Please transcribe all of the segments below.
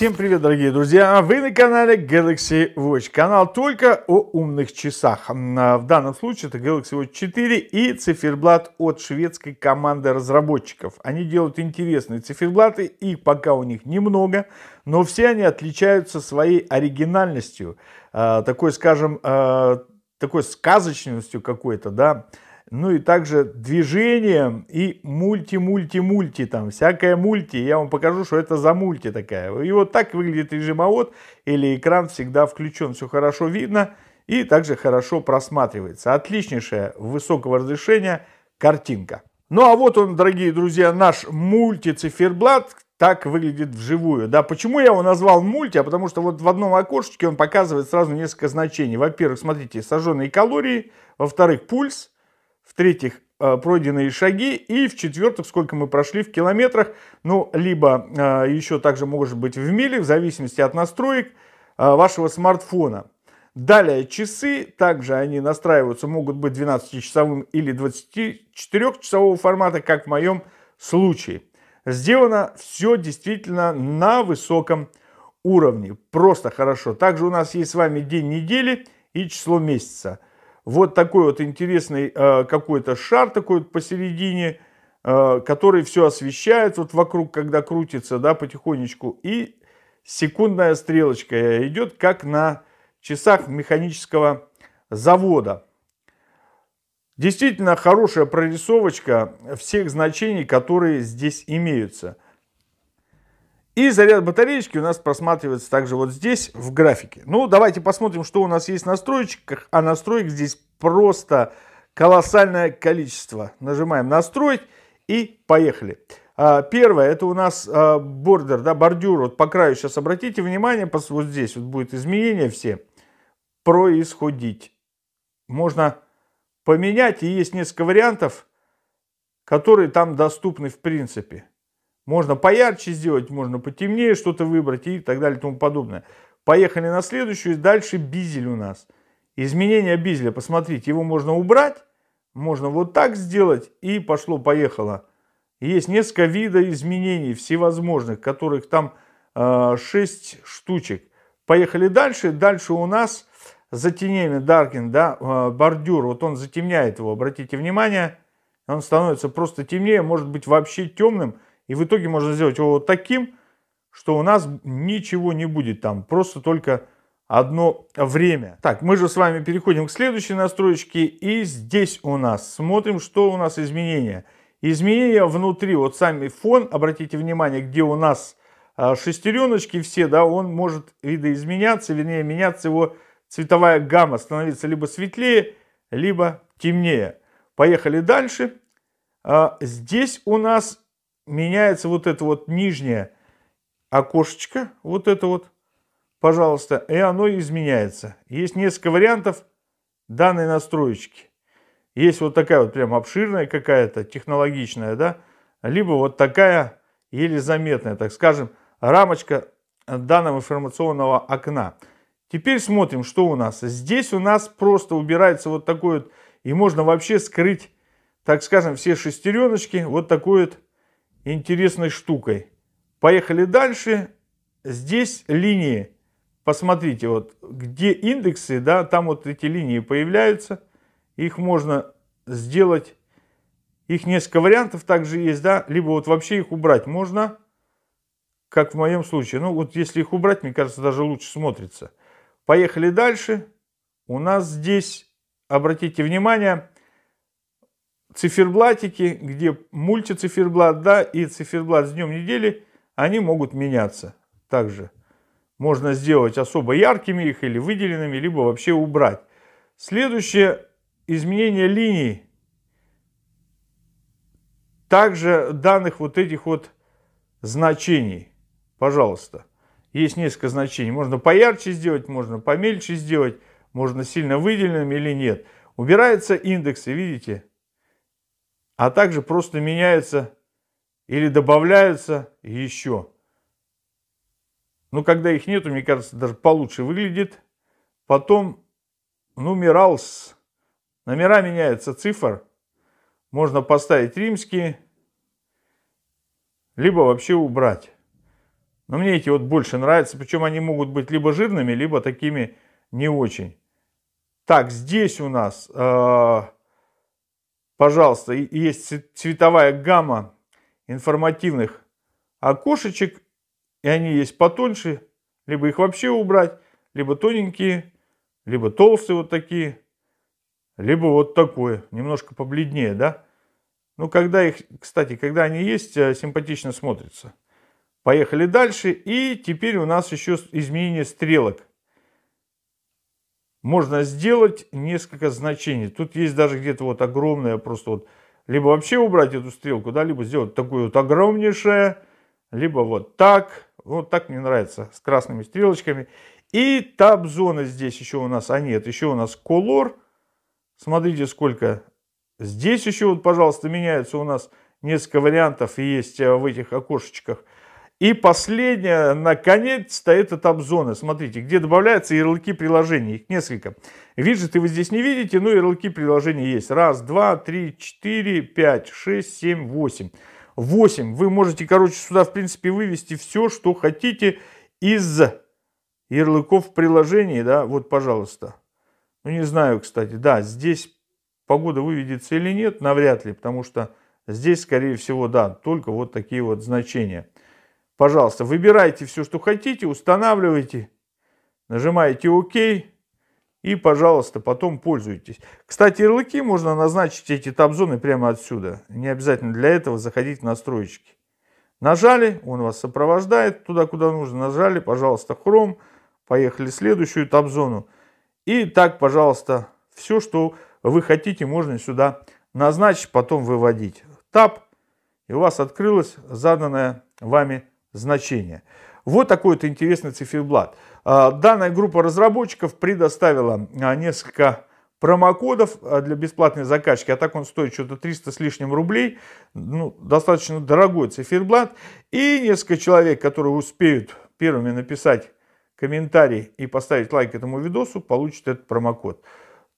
Всем привет, дорогие друзья! А вы на канале Galaxy Watch. Канал только о умных часах. А, в данном случае это Galaxy Watch 4 и циферблат от шведской команды разработчиков. Они делают интересные циферблаты, их пока у них немного, но все они отличаются своей оригинальностью, а, такой, скажем, такой сказочностью какой-то, да, ну и также движением и мульти-мульти-мульти, там всякое мульти. Я вам покажу, что это за мульти такая. И вот так выглядит режимовод или экран всегда включен, все хорошо видно и также хорошо просматривается. Отличнейшая высокого разрешения картинка. Ну а вот он, дорогие друзья, наш мульти циферблат так выглядит вживую. Да, почему я его назвал мульти? А потому что вот в одном окошечке он показывает сразу несколько значений. Во-первых, смотрите, сожженные калории. Во-вторых, пульс в-третьих, э, пройденные шаги, и в-четвертых, сколько мы прошли в километрах, ну, либо э, еще также может быть в миле, в зависимости от настроек э, вашего смартфона. Далее часы, также они настраиваются, могут быть 12-часовым или 24-часового формата, как в моем случае. Сделано все действительно на высоком уровне, просто хорошо. Также у нас есть с вами день недели и число месяца – вот такой вот интересный э, какой-то шар такой вот посередине, э, который все освещает вот вокруг, когда крутится, да, потихонечку. И секундная стрелочка идет, как на часах механического завода. Действительно хорошая прорисовочка всех значений, которые здесь имеются – и заряд батареечки у нас просматривается также вот здесь в графике. Ну, давайте посмотрим, что у нас есть в настройках. А настроек здесь просто колоссальное количество. Нажимаем настроить и поехали. А, первое, это у нас а, бордер, да, бордюр, вот по краю сейчас обратите внимание, вот здесь вот будет изменения все происходить. Можно поменять, и есть несколько вариантов, которые там доступны в принципе. Можно поярче сделать, можно потемнее что-то выбрать и так далее и тому подобное. Поехали на следующую. Дальше бизель у нас. Изменение бизеля. Посмотрите, его можно убрать. Можно вот так сделать. И пошло-поехало. Есть несколько видов изменений всевозможных, которых там э, 6 штучек. Поехали дальше. Дальше у нас затенение Даркин, да, э, бордюр. Вот он затемняет его. Обратите внимание, он становится просто темнее, может быть вообще темным. И в итоге можно сделать его вот таким, что у нас ничего не будет там, просто только одно время. Так, мы же с вами переходим к следующей настройке. И здесь у нас смотрим, что у нас изменения. Изменения внутри, вот сами фон, обратите внимание, где у нас а, шестереночки все, да, он может видоизменяться, вернее, меняться его цветовая гамма, становится либо светлее, либо темнее. Поехали дальше. А, здесь у нас меняется вот это вот нижнее окошечко, вот это вот, пожалуйста, и оно изменяется. Есть несколько вариантов данной настроечки. Есть вот такая вот прям обширная какая-то, технологичная, да, либо вот такая еле заметная, так скажем, рамочка данного информационного окна. Теперь смотрим, что у нас. Здесь у нас просто убирается вот такой вот, и можно вообще скрыть, так скажем, все шестереночки, вот такой вот интересной штукой. Поехали дальше. Здесь линии. Посмотрите, вот где индексы, да, там вот эти линии появляются. Их можно сделать, их несколько вариантов также есть, да, либо вот вообще их убрать можно, как в моем случае. Ну вот если их убрать, мне кажется, даже лучше смотрится. Поехали дальше. У нас здесь, обратите внимание, циферблатики, где мультициферблат, да, и циферблат с днем недели, они могут меняться также. Можно сделать особо яркими их или выделенными, либо вообще убрать. Следующее изменение линий. Также данных вот этих вот значений. Пожалуйста. Есть несколько значений. Можно поярче сделать, можно помельче сделать, можно сильно выделенным или нет. Убираются индексы, видите? а также просто меняются или добавляются еще. Но ну, когда их нету, мне кажется, даже получше выглядит. Потом нумералс. Номера меняются цифр. Можно поставить римские, либо вообще убрать. Но мне эти вот больше нравятся. Причем они могут быть либо жирными, либо такими не очень. Так, здесь у нас э, пожалуйста, есть цветовая гамма информативных окошечек, и они есть потоньше, либо их вообще убрать, либо тоненькие, либо толстые вот такие, либо вот такое, немножко побледнее, да? Ну, когда их, кстати, когда они есть, э, симпатично смотрится. Поехали дальше. И теперь у нас еще изменение стрелок можно сделать несколько значений. Тут есть даже где-то вот огромное просто вот, либо вообще убрать эту стрелку, да, либо сделать такую вот огромнейшее, либо вот так, вот так мне нравится, с красными стрелочками. И таб-зона здесь еще у нас, а нет, еще у нас колор. Смотрите, сколько здесь еще, вот, пожалуйста, меняется у нас несколько вариантов есть э, в этих окошечках. И последнее, наконец-то, это таб-зоны. Смотрите, где добавляются ярлыки приложений. Их несколько. Виджеты вы здесь не видите, но ярлыки приложений есть. Раз, два, три, четыре, пять, шесть, семь, восемь. Восемь. Вы можете, короче, сюда, в принципе, вывести все, что хотите из ярлыков приложений. Да, вот, пожалуйста. Ну, не знаю, кстати. Да, здесь погода выведется или нет, навряд ли, потому что здесь, скорее всего, да, только вот такие вот значения. Пожалуйста, выбирайте все, что хотите, устанавливайте, нажимаете ОК и, пожалуйста, потом пользуйтесь. Кстати, ярлыки можно назначить эти табзоны прямо отсюда. Не обязательно для этого заходить в настройки. Нажали, он вас сопровождает туда, куда нужно. Нажали, пожалуйста, Chrome. Поехали в следующую табзону И так, пожалуйста, все, что вы хотите, можно сюда назначить, потом выводить. Таб, и у вас открылась заданная вами значения. Вот такой вот интересный циферблат. А, данная группа разработчиков предоставила а, несколько промокодов а, для бесплатной закачки, а так он стоит что-то 300 с лишним рублей, ну, достаточно дорогой циферблат, и несколько человек, которые успеют первыми написать комментарий и поставить лайк этому видосу, получат этот промокод.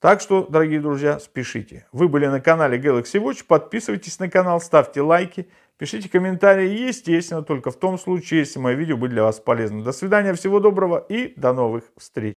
Так что, дорогие друзья, спешите. Вы были на канале Galaxy Watch, подписывайтесь на канал, ставьте лайки, Пишите комментарии, естественно, только в том случае, если мое видео были для вас полезным. До свидания, всего доброго и до новых встреч.